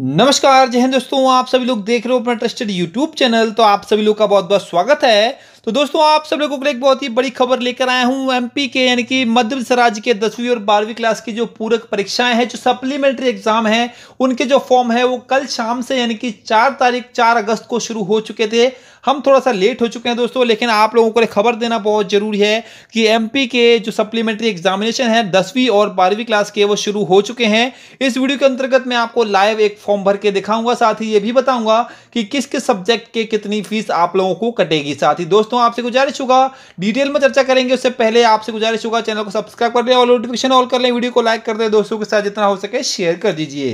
नमस्कार जय हिंद दोस्तों आप सभी लोग देख रहे हो अपना ट्रस्टेड यूट्यूब चैनल तो आप सभी लोग का बहुत बहुत स्वागत है तो दोस्तों आप सब लोगों के लिए एक बहुत ही बड़ी खबर लेकर आया हूँ एमपी के यानी कि मध्य प्रदेश राज्य के दसवीं और बारहवीं क्लास की जो पूरक परीक्षाएं हैं जो सप्लीमेंट्री एग्जाम है उनके जो फॉर्म है वो कल शाम से यानी कि चार तारीख चार अगस्त को शुरू हो चुके थे हम थोड़ा सा लेट हो चुके हैं दोस्तों लेकिन आप लोगों को खबर देना बहुत जरूरी है कि एमपी के जो सप्लीमेंट्री एग्जामिनेशन है दसवीं और बारहवीं क्लास के वो शुरू हो चुके हैं इस वीडियो के अंतर्गत मैं आपको लाइव एक फॉर्म भर के दिखाऊंगा साथ ही ये भी बताऊंगा कि किस किस सब्जेक्ट के कितनी फीस आप लोगों को कटेगी साथ ही दोस्तों दोस्तों आपसे गुजारिश होगा डिटेल में चर्चा करेंगे उससे पहले आपसे गुजारिश होगा चैनल को सब्सक्राइब कर लें और नोटिफिकेशन ऑल कर लें वीडियो को लाइक कर दें दोस्तों के साथ जितना हो सके शेयर कर दीजिए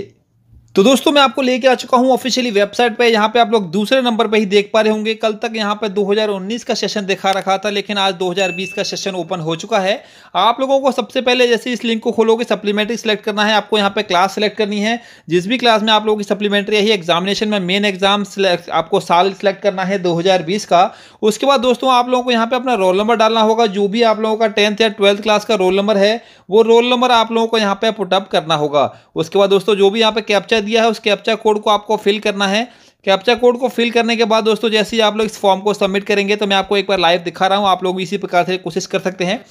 तो दोस्तों मैं आपको लेके आ चुका हूँ ऑफिशियली वेबसाइट पे यहाँ पे आप लोग दूसरे नंबर पे ही देख पा रहे होंगे कल तक यहाँ पे 2019 का सेशन दिखा रखा था लेकिन आज 2020 का सेशन ओपन हो चुका है आप लोगों को सबसे पहले जैसे इस लिंक को खोलोगे सप्लीमेंट्री सेलेक्ट करना है आपको यहाँ पे क्लास सेलेक्ट करनी है जिस भी क्लास में आप लोगों की सप्लीमेंट्री है एग्जामिनेशन में मेन एग्जाम आपको साल सेलेक्ट करना है दो का उसके बाद दोस्तों आप लोगों को यहाँ पे अपना रोल नंबर डालना होगा जो भी आप लोगों का टेंथ या ट्वेल्थ क्लास का रोल नंबर है वो रोल नंबर आप लोगों को यहाँ पे पुटअप करना होगा उसके बाद दोस्तों जो भी यहाँ पे कैप्चर दिया है उस कैप्चा कोड को आपको फिल करना है कैप्चा कोड को फिल करने के बाद दोस्तों जैसे ही आप लोग इस फॉर्म को सबमिट करेंगे तो मैं आपको एक बार लाइव दिखा रहा हूँ आप लोग इसी प्रकार से कोशिश कर सकते हैं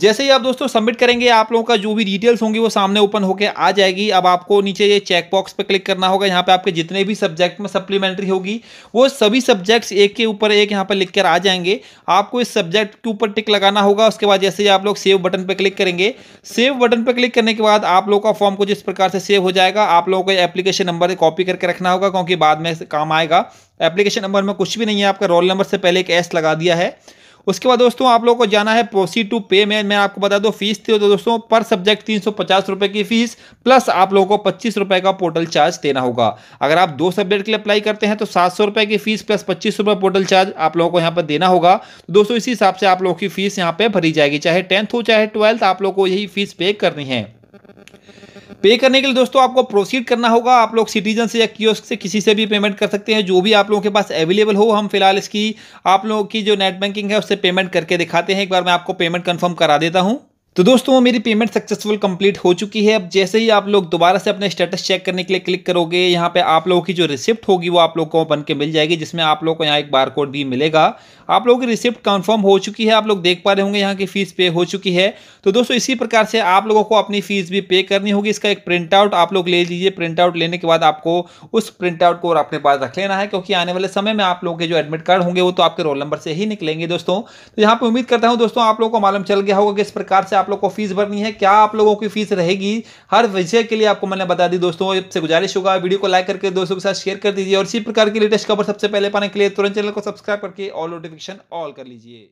जैसे ही आप दोस्तों सबमिट करेंगे आप लोगों का जो भी डिटेल्स होंगी वो सामने ओपन होकर आ जाएगी अब आपको नीचे ये चेक बॉक्स पर क्लिक करना होगा यहाँ पे आपके जितने भी सब्जेक्ट में सप्लीमेंट्री होगी वो सभी सब्जेक्ट्स एक के ऊपर एक यहाँ पर लिख कर आ जाएंगे आपको इस सब्जेक्ट के ऊपर टिक लगाना होगा उसके बाद जैसे ही आप लोग सेव बटन पर क्लिक करेंगे सेव बटन पर क्लिक करने के बाद आप लोगों का फॉर्म कुछ इस प्रकार से सेव हो जाएगा आप लोगों को एप्लीकेशन नंबर कॉपी करके रखना होगा क्योंकि बाद में काम आएगा एप्लीकेशन नंबर में कुछ भी नहीं है आपका रोल नंबर से पहले एक एस लगा दिया है उसके बाद दोस्तों आप लोगों को जाना है प्रोसीड टू पे में मैं आपको बता दूँ फीस थी तो दोस्तों पर सब्जेक्ट तीन सौ की फीस प्लस आप लोगों को पच्चीस का पोर्टल चार्ज देना होगा अगर आप दो सब्जेक्ट के लिए अप्लाई करते हैं तो सात सौ की फीस प्लस पच्चीस पोर्टल चार्ज आप लोगों को यहाँ पर देना होगा तो दोस्तों इसी हिसाब से आप लोगों की फीस यहाँ पर भरी जाएगी चाहे टेंथ हो चाहे ट्वेल्थ आप लोग को यही फीस पे करनी है पे करने के लिए दोस्तों आपको प्रोसीड करना होगा आप लोग सिटीजन से या कियोस्क से किसी से भी पेमेंट कर सकते हैं जो भी आप लोगों के पास अवेलेबल हो हम फिलहाल इसकी आप लोगों की जो नेट बैंकिंग है उससे पेमेंट करके दिखाते हैं एक बार मैं आपको पेमेंट कन्फर्म करा देता हूँ तो दोस्तों मेरी पेमेंट सक्सेसफुल कंप्लीट हो चुकी है अब जैसे ही आप लोग दोबारा से अपने स्टेटस चेक करने के लिए क्लिक करोगे यहाँ पे आप लोगों की जो रिसिप्ट होगी वो आप लोगों को बन के मिल जाएगी जिसमें आप लोगों को यहाँ एक बार कोड भी मिलेगा आप लोगों की रिसिप्ट कंफर्म हो चुकी है आप लोग देख पा रहे होंगे यहाँ की फीस पे हो चुकी है तो दोस्तों इसी प्रकार से आप लोगों को अपनी फीस भी पे करनी होगी इसका एक प्रिंट आउट आप लोग ले लीजिए प्रिंट आउट लेने के बाद आपको उस प्रिंट आउट को और अपने पास रख लेना है क्योंकि आने वाले समय में आप लोगों के जो एडमिट कार्ड होंगे वो तो आपके रोल नंबर से ही निकलेंगे दोस्तों तो यहाँ पर उम्मीद करता हूँ दोस्तों आप लोगों को मालूम चल गया होगा किस प्रकार से आप लोग को फीस भरनी है क्या आप लोगों की फीस रहेगी हर विषय के लिए आपको मैंने बता दी दोस्तों से गुजारिश होगा वीडियो को लाइक करके दोस्तों के साथ शेयर कर दीजिए और इसी प्रकार की लेटेस्ट खबर सबसे पहले पाने के लिए तुरंत चैनल को सब्सक्राइब करके ऑल नोटिफिकेशन ऑल कर लीजिए